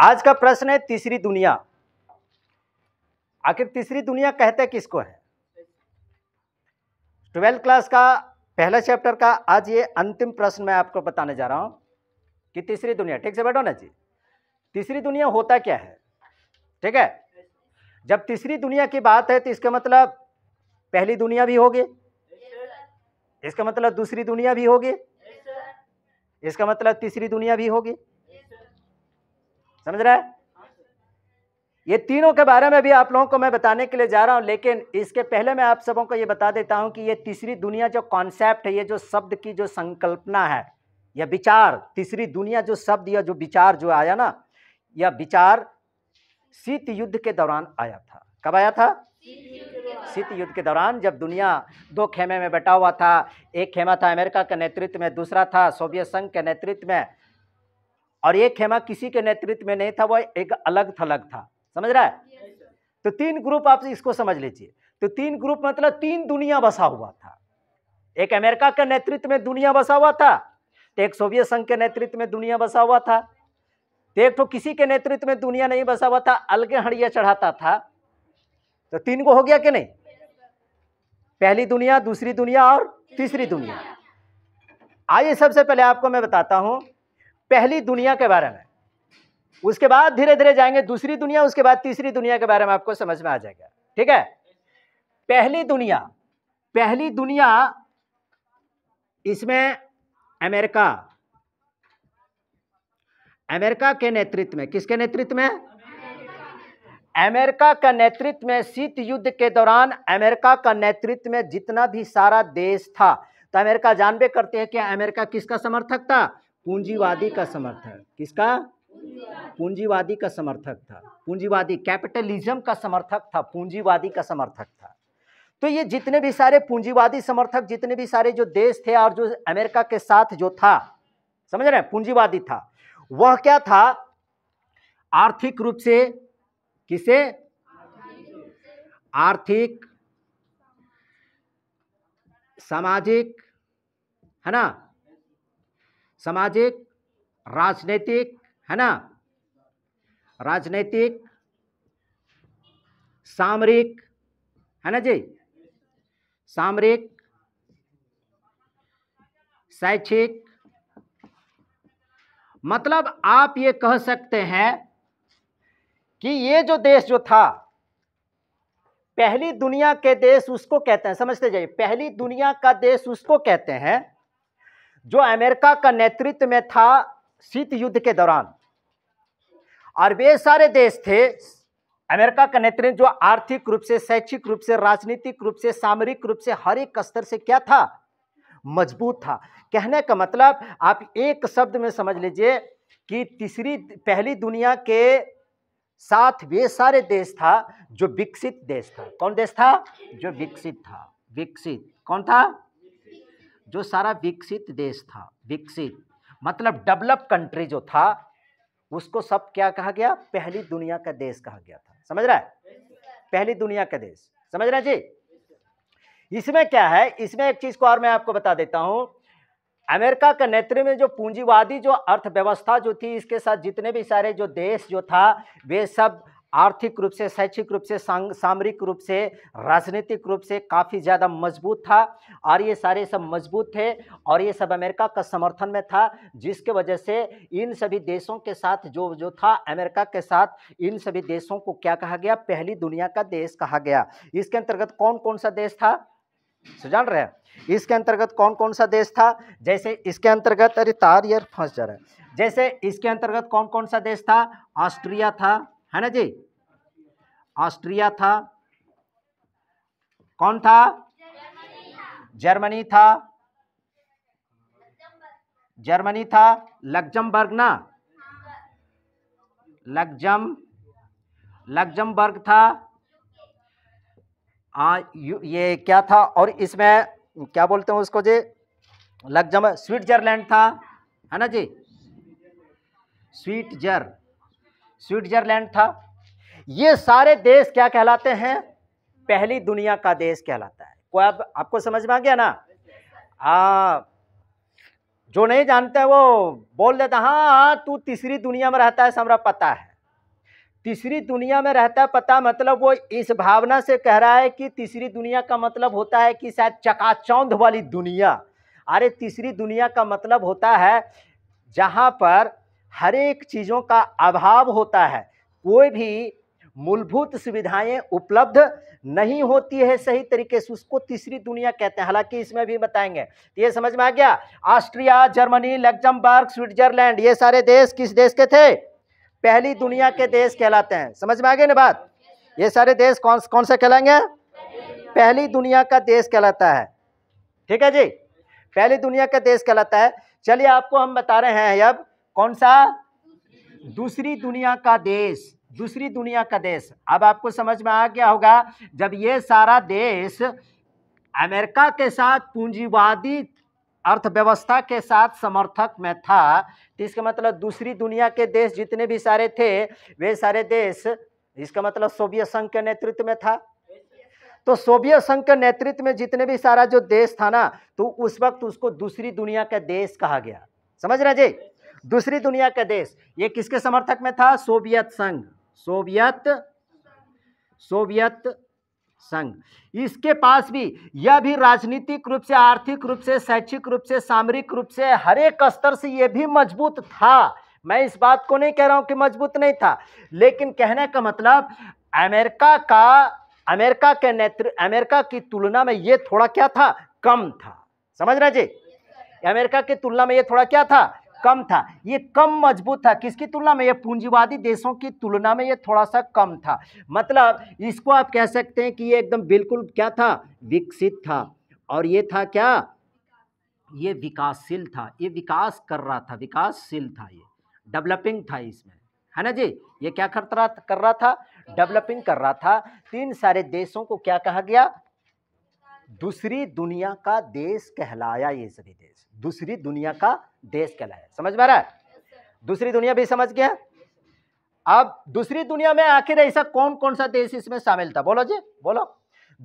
आज का प्रश्न है तीसरी दुनिया आखिर तीसरी दुनिया कहते किसको है ट्वेल्थ क्लास का पहला चैप्टर का आज ये अंतिम प्रश्न मैं आपको बताने जा रहा हूं कि तीसरी दुनिया ठीक से बैठो ना जी तीसरी दुनिया होता क्या है ठीक है जब तीसरी दुनिया की बात है तो इसका मतलब पहली दुनिया भी होगी इसका मतलब दूसरी दुनिया भी होगी इसका मतलब तीसरी दुनिया भी होगी समझ रहे ये तीनों के बारे में भी आप लोगों को मैं बताने के लिए जा रहा हूं लेकिन इसके पहले मैं आप सबों को ये बता देता हूं कि ये तीसरी दुनिया जो कॉन्सेप्ट है ये जो शब्द की जो संकल्पना है यह विचार तीसरी दुनिया जो शब्द या जो विचार जो आया ना यह विचार शीत युद्ध के दौरान आया था कब आया था शीत युद्ध के दौरान जब दुनिया दो खेमे में बैठा हुआ था एक खेमा था अमेरिका के नेतृत्व में दूसरा था सोवियत संघ के नेतृत्व में और ये खेमा किसी के नेतृत्व में नहीं था वह एक अलग थलग था समझ रहा है तो तीन ग्रुप आप इसको समझ लीजिए तो तीन ग्रुप मतलब तीन दुनिया बसा हुआ था एक अमेरिका के नेतृत्व में दुनिया बसा हुआ था तो एक सोवियत संघ के नेतृत्व में दुनिया बसा हुआ था तो एक तो किसी के नेतृत्व में दुनिया नहीं बसा हुआ था अलग हड़िया चढ़ाता था तो तीन को हो गया कि नहीं पहली दुनिया दूसरी दुनिया और तीसरी दुनिया आइए सबसे पहले आपको मैं बताता हूं पहली दुनिया के बारे में उसके बाद धीरे धीरे जाएंगे दूसरी दुनिया उसके बाद तीसरी दुनिया के बारे में आपको समझ में आ जाएगा ठीक है पहली दुनिया पहली दुनिया इसमें अमेरिका अमेरिका के नेतृत्व में किसके नेतृत्व में अमेरिका का नेतृत्व में शीत युद्ध के दौरान अमेरिका का नेतृत्व में जितना भी सारा देश था तो अमेरिका जानबे करते हैं कि अमेरिका किसका समर्थक था पूंजीवादी का समर्थक किसका पूंजीवादी का समर्थक था पूंजीवादी कैपिटलिज्म का समर्थक था पूंजीवादी का समर्थक था तो ये जितने भी सारे पूंजीवादी समर्थक जितने भी सारे जो देश थे और जो अमेरिका के साथ जो था समझ रहे हैं पूंजीवादी था वह क्या था आर्थिक रूप से किसे आर्थिक सामाजिक है ना सामाजिक राजनीतिक है ना राजनीतिक सामरिक है ना जी सामरिक शैक्षिक मतलब आप ये कह सकते हैं कि ये जो देश जो था पहली दुनिया के देश उसको कहते हैं समझते जाइए पहली दुनिया का देश उसको कहते हैं जो अमेरिका का नेतृत्व में था शीत युद्ध के दौरान और वे सारे देश थे अमेरिका का नेतृत्व जो आर्थिक रूप से शैक्षिक रूप से राजनीतिक रूप से सामरिक रूप से हर एक स्तर से क्या था मजबूत था कहने का मतलब आप एक शब्द में समझ लीजिए कि तीसरी पहली दुनिया के साथ वे सारे देश था जो विकसित देश था कौन देश था जो विकसित था विकसित कौन था जो सारा विकसित देश था विकसित मतलब डेवलप कंट्री जो था उसको सब क्या कहा गया पहली दुनिया का देश कहा गया था समझ रहा है पहली दुनिया का देश समझ रहे हैं जी इसमें क्या है इसमें एक चीज़ को और मैं आपको बता देता हूं अमेरिका का नेतृत्व में जो पूंजीवादी जो अर्थव्यवस्था जो थी इसके साथ जितने भी सारे जो देश जो था वे सब आर्थिक रूप से शैक्षिक रूप से सामरिक रूप से राजनीतिक रूप से काफ़ी ज़्यादा मजबूत था और ये सारे सब मजबूत थे और ये सब अमेरिका का समर्थन में था जिसके वजह से इन सभी देशों के साथ जो जो था अमेरिका के साथ इन सभी देशों को क्या कहा गया पहली दुनिया का देश कहा गया इसके अंतर्गत कौन कौन सा देश था जान रहे हैं इसके अंतर्गत कौन कौन सा देश था जैसे इसके अंतर्गत अरे तार यार फंस जा रहा है जैसे इसके अंतर्गत कौन कौन सा देश था ऑस्ट्रिया था है ना जी ऑस्ट्रिया था कौन था जर्मनी था जर्मनी था लग्जमबर्ग ना लग्जम लग्जमबर्ग था आ, ये क्या था और इसमें क्या बोलते हैं उसको जी लग्जम स्विट्जरलैंड था है ना जी स्विटजर स्विट्जरलैंड था ये सारे देश क्या कहलाते हैं पहली दुनिया का देश कहलाता है कोई आप, आपको समझ में आ गया ना आ, हाँ। जो नहीं जानते वो बोल देता हाँ हाँ तू तीसरी दुनिया में रहता है हमरा पता है तीसरी दुनिया में रहता है पता मतलब वो इस भावना से कह रहा है कि तीसरी दुनिया का मतलब होता है कि शायद चकाचौंध वाली दुनिया अरे तीसरी दुनिया का मतलब होता है जहाँ पर हर एक चीज़ों का अभाव होता है कोई भी मूलभूत सुविधाएं उपलब्ध नहीं होती है सही तरीके से उसको तीसरी दुनिया कहते हैं हालांकि इसमें भी बताएंगे तो ये समझ में आ गया ऑस्ट्रिया जर्मनी लग्जमबर्ग स्विट्जरलैंड ये सारे देश किस देश के थे पहली दुनिया के देश कहलाते हैं समझ में आ गए ना बात ये सारे देश कौन कौन से कहलाएंगे पहली दुनिया का देश कहलाता है ठीक है जी पहली दुनिया का देश कहलाता है चलिए आपको हम बता रहे हैं अब कौन सा दूसरी दुनिया का देश दूसरी दुनिया का देश अब आपको समझ में आ गया होगा जब ये सारा देश अमेरिका के साथ पूंजीवादी अर्थव्यवस्था के साथ समर्थक में था तो इसका मतलब दूसरी दुनिया के देश जितने भी सारे थे वे सारे देश इसका मतलब सोवियत संघ के नेतृत्व में था तो सोवियत संघ के नेतृत्व में जितने भी सारा जो देश था ना तो उस वक्त उसको दूसरी दुनिया का देश कहा गया समझ रहे जी दूसरी दुनिया का देश ये किसके समर्थक में था सोवियत संघ सोवियत सोवियत संघ इसके पास भी यह भी राजनीतिक रूप से आर्थिक रूप से शैक्षिक रूप से सामरिक रूप से हर एक स्तर से यह भी मजबूत था मैं इस बात को नहीं कह रहा हूं कि मजबूत नहीं था लेकिन कहने का मतलब अमेरिका का अमेरिका के नेतृत्व अमेरिका की तुलना में यह थोड़ा क्या था कम था समझ रहे जी अमेरिका की तुलना में यह थोड़ा क्या था कम था ये कम मजबूत था किसकी तुलना में ये पूंजीवादी देशों की तुलना में ये थोड़ा सा कम था मतलब इसको आप कह सकते हैं कि ये एकदम बिल्कुल क्या था विकसित था और ये था क्या ये विकासशील था ये विकास कर रहा था विकासशील था ये डेवलपिंग था इसमें है ना जी ये क्या कर रहा कर रहा था डेवलपिंग कर रहा था तीन सारे देशों को क्या कहा गया दूसरी दुनिया का देश कहलाया ये सभी देश दूसरी दुनिया का देश कहलाया समझ में आ रहा है दूसरी दुनिया भी समझ गया अब दूसरी दुनिया में आखिर ऐसा कौन कौन सा देश इसमें शामिल था बोलो जी बोलो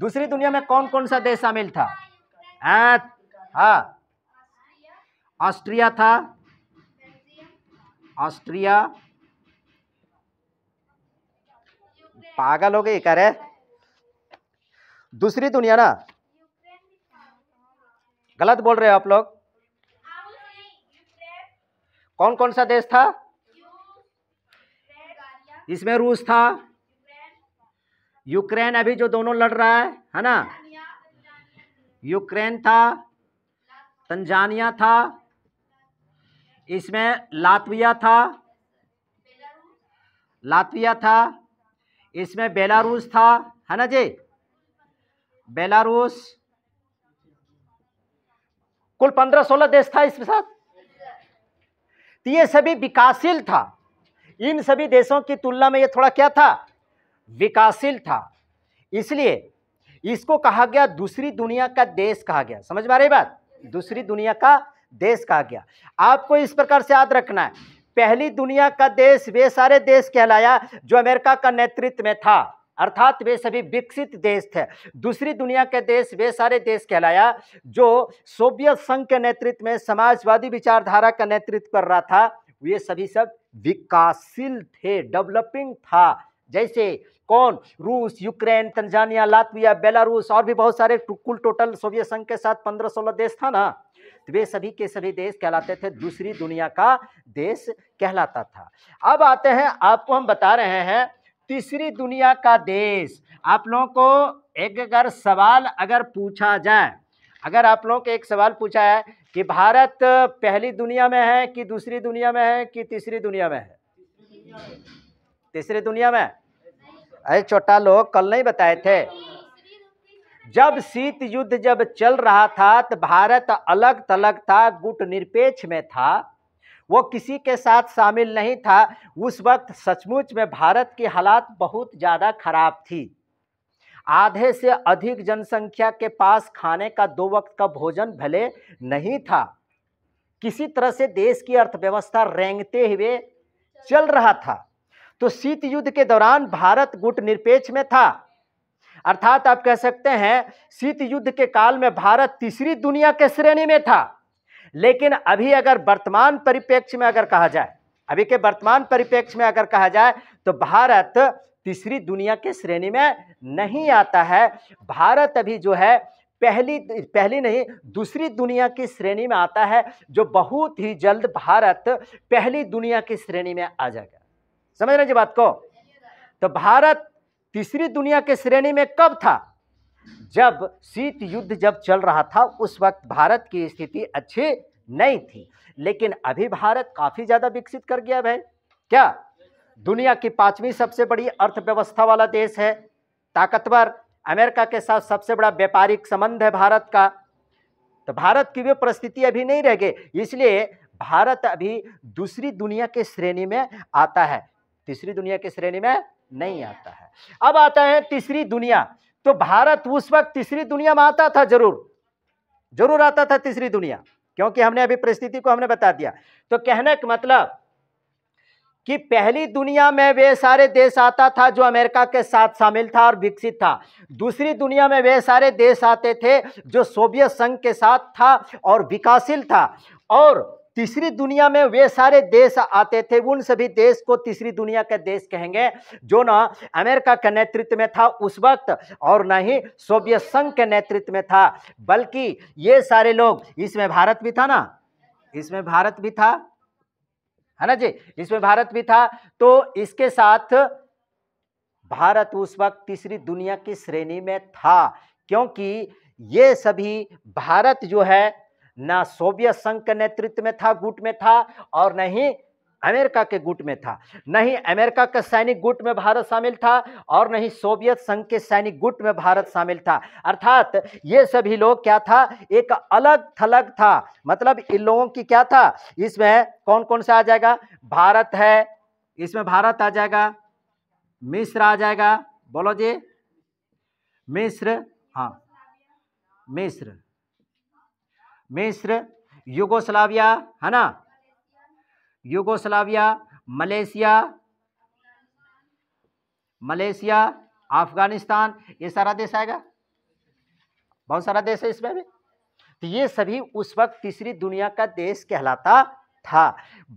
दूसरी दुनिया में कौन कौन सा देश शामिल था हाँ, हाँ। ऑस्ट्रिया था ऑस्ट्रिया पागल हो कह रहे दूसरी दुनिया ना गलत बोल रहे हो आप लोग कौन कौन सा देश था इसमें रूस था यूक्रेन अभी जो दोनों लड़ रहा है है ना यूक्रेन था तंजानिया था इसमें लातविया था लातविया था इसमें बेलारूस था है ना जी बेलारूस कुल पंद्रह सोलह देश था इसके साथ तो ये सभी विकासशील था इन सभी देशों की तुलना में ये थोड़ा क्या था विकासशील था इसलिए इसको कहा गया दूसरी दुनिया का देश कहा गया समझ में आ रही बात दूसरी दुनिया का देश कहा गया आपको इस प्रकार से याद रखना है पहली दुनिया का देश वे सारे देश कहलाया जो अमेरिका का नेतृत्व में था अर्थात वे सभी विकसित देश थे दूसरी दुनिया के देश वे सारे देश कहलाया जो सोवियत संघ के नेतृत्व में समाजवादी विचारधारा का नेतृत्व कर रहा था वे सभी सब विकासशील थे डेवलपिंग था जैसे कौन रूस यूक्रेन तंजानिया लातविया बेलारूस और भी बहुत सारे कुल टोटल सोवियत संघ के साथ पंद्रह सोलह देश था ना तो वे सभी के सभी देश कहलाते थे दूसरी दुनिया का देश कहलाता था अब आते हैं आपको हम बता रहे हैं तीसरी दुनिया का देश आप लोगों को एक अगर सवाल अगर पूछा जाए अगर आप लोगों को एक सवाल पूछा है कि भारत पहली दुनिया में है कि दूसरी दुनिया में है कि तीसरी दुनिया में है तीसरी दुनिया में अरे छोटा लोग कल नहीं बताए थे जब शीत युद्ध जब चल रहा था तो भारत अलग थलग था गुट निरपेक्ष में था वो किसी के साथ शामिल नहीं था उस वक्त सचमुच में भारत की हालात बहुत ज़्यादा खराब थी आधे से अधिक जनसंख्या के पास खाने का दो वक्त का भोजन भले नहीं था किसी तरह से देश की अर्थव्यवस्था रेंगते हुए चल रहा था तो शीत युद्ध के दौरान भारत गुट निरपेक्ष में था अर्थात आप कह सकते हैं शीत युद्ध के काल में भारत तीसरी दुनिया के श्रेणी में था लेकिन अभी अगर वर्तमान परिप्रेक्ष्य में अगर कहा जाए अभी के वर्तमान परिप्रेक्ष्य में अगर कहा जाए तो भारत तीसरी दुनिया के श्रेणी में नहीं आता है भारत अभी जो है पहली पहली नहीं दूसरी दुनिया की श्रेणी में आता है जो बहुत ही जल्द भारत पहली दुनिया की श्रेणी में आ जाएगा समझ रहे जी बात को तो भारत तीसरी दुनिया के श्रेणी में कब था जब शीत युद्ध जब चल रहा था उस वक्त भारत की स्थिति अच्छी नहीं थी लेकिन अभी भारत काफ़ी ज़्यादा विकसित कर गया भाई क्या दुनिया की पांचवी सबसे बड़ी अर्थव्यवस्था वाला देश है ताकतवर अमेरिका के साथ सबसे बड़ा व्यापारिक संबंध है भारत का तो भारत की भी परिस्थिति अभी नहीं रह गई इसलिए भारत अभी दूसरी दुनिया के श्रेणी में आता है तीसरी दुनिया के श्रेणी में नहीं आता है अब आता है तीसरी दुनिया तो भारत उस वक्त तीसरी दुनिया में आता था जरूर जरूर आता था तीसरी दुनिया क्योंकि हमने अभी परिस्थिति को हमने बता दिया तो कहने का मतलब कि पहली दुनिया में वे सारे देश आता था जो अमेरिका के साथ शामिल था और विकसित था दूसरी दुनिया में वे सारे देश आते थे जो सोवियत संघ के साथ था और विकासशील था और तीसरी दुनिया में वे सारे देश आते थे उन सभी देश को तीसरी दुनिया के देश कहेंगे जो ना अमेरिका के नेतृत्व में था उस वक्त और न ही सोवियत संघ के नेतृत्व में था बल्कि ये सारे लोग इसमें भारत भी था ना इसमें भारत भी था है ना जी इसमें भारत भी था तो इसके साथ भारत उस वक्त तीसरी दुनिया की श्रेणी में था क्योंकि ये सभी भारत जो है ना सोवियत संघ के नेतृत्व में था गुट में था और नहीं अमेरिका के गुट में था नहीं अमेरिका के सैनिक गुट में भारत शामिल था और नहीं सोवियत संघ के सैनिक गुट में भारत शामिल था अर्थात ये सभी लोग क्या था एक अलग थलग था मतलब इन लोगों की क्या था इसमें कौन कौन सा आ जाएगा भारत है इसमें भारत आ जाएगा मिस्र आ जाएगा बोलो जी मिस्र हाँ मिस्र मिस्र युगोस्लाविया है ना युगोस्लाविया मलेशिया मलेशिया अफगानिस्तान ये सारा देश आएगा बहुत सारा देश है इसमें भी तो ये सभी उस वक्त तीसरी दुनिया का देश कहलाता था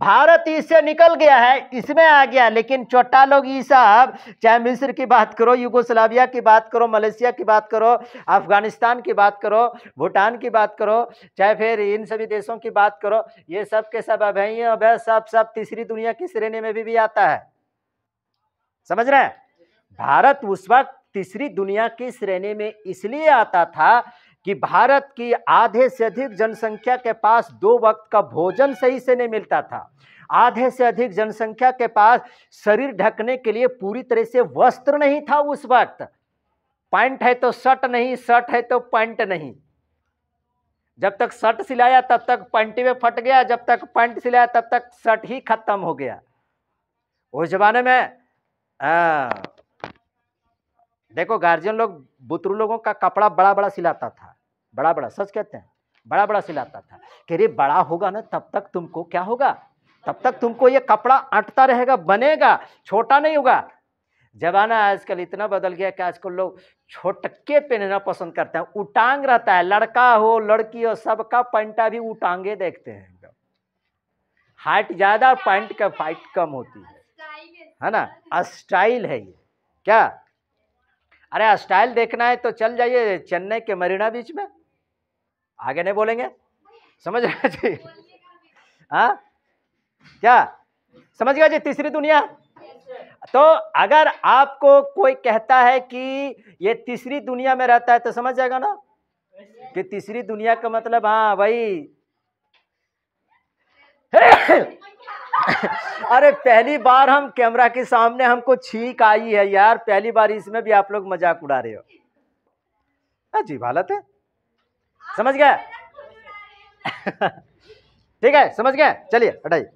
भारत इससे निकल गया है इसमें आ गया लेकिन छोटा लोग साहब चाहे मिस्र की बात करो युगोस्लाविया की बात करो मलेशिया की बात करो अफगानिस्तान की बात करो भूटान की बात करो चाहे फिर इन सभी देशों की बात करो ये सब के सब अब अभ अब सब सब तीसरी दुनिया की श्रेणी में भी, भी आता है समझ रहे हैं भारत उस वक्त तीसरी दुनिया की श्रेणी में इसलिए आता था कि भारत की आधे से अधिक जनसंख्या के पास दो वक्त का भोजन सही से नहीं मिलता था आधे से अधिक जनसंख्या के पास शरीर ढकने के लिए पूरी तरह से वस्त्र नहीं था उस वक्त पैंट है तो शर्ट नहीं शर्ट है तो पैंट नहीं जब तक शर्ट सिलाया तब तक पैंट में फट गया जब तक पैंट सिलाया तब तक शर्ट ही खत्म हो गया उस जमाने में आ, देखो गार्जियन लोग बुतरू लोगों का कपड़ा बड़ा बड़ा सिलाता था बड़ा बड़ा सच कहते हैं बड़ा बड़ा सिलाता था कि रे बड़ा होगा ना तब तक तुमको क्या होगा तब तक तुमको ये कपड़ा अटता रहेगा बनेगा छोटा नहीं होगा जमाना आजकल इतना बदल गया कि आजकल लोग छोटके पहनना पसंद करते हैं उटांग रहता है लड़का हो लड़की हो सबका पैंटा भी उटांगे देखते हैं हाइट ज़्यादा पैंट का फाइट कम होती है है ना अस्टाइल है ये क्या अरे अस्टाइल देखना है तो चल जाइए चेन्नई के मरीना बीच में आगे नहीं बोलेंगे समझ रहे जी हाँ क्या समझ गया जी तीसरी दुनिया तो अगर आपको कोई कहता है कि ये तीसरी दुनिया में रहता है तो समझ जाएगा ना कि तीसरी दुनिया का मतलब हाँ वही अरे पहली बार हम कैमरा के सामने हमको छींक आई है यार पहली बार इसमें भी आप लोग मजाक उड़ा रहे हो अजीब हाँ हालत है समझ गए ठीक है समझ गए चलिए हटाइए